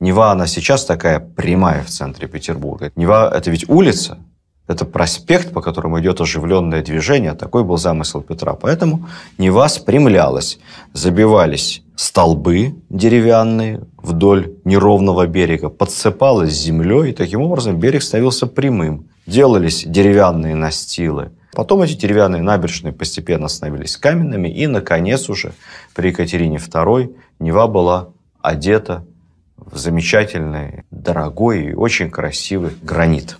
Нева, она сейчас такая прямая в центре Петербурга. Нева – это ведь улица, это проспект, по которому идет оживленное движение. Такой был замысел Петра. Поэтому Нева спрямлялась. Забивались столбы деревянные вдоль неровного берега, подсыпалась землей, и таким образом берег становился прямым. Делались деревянные настилы. Потом эти деревянные набережные постепенно становились каменными, и, наконец, уже при Екатерине II Нева была одета замечательный, дорогой и очень красивый гранит.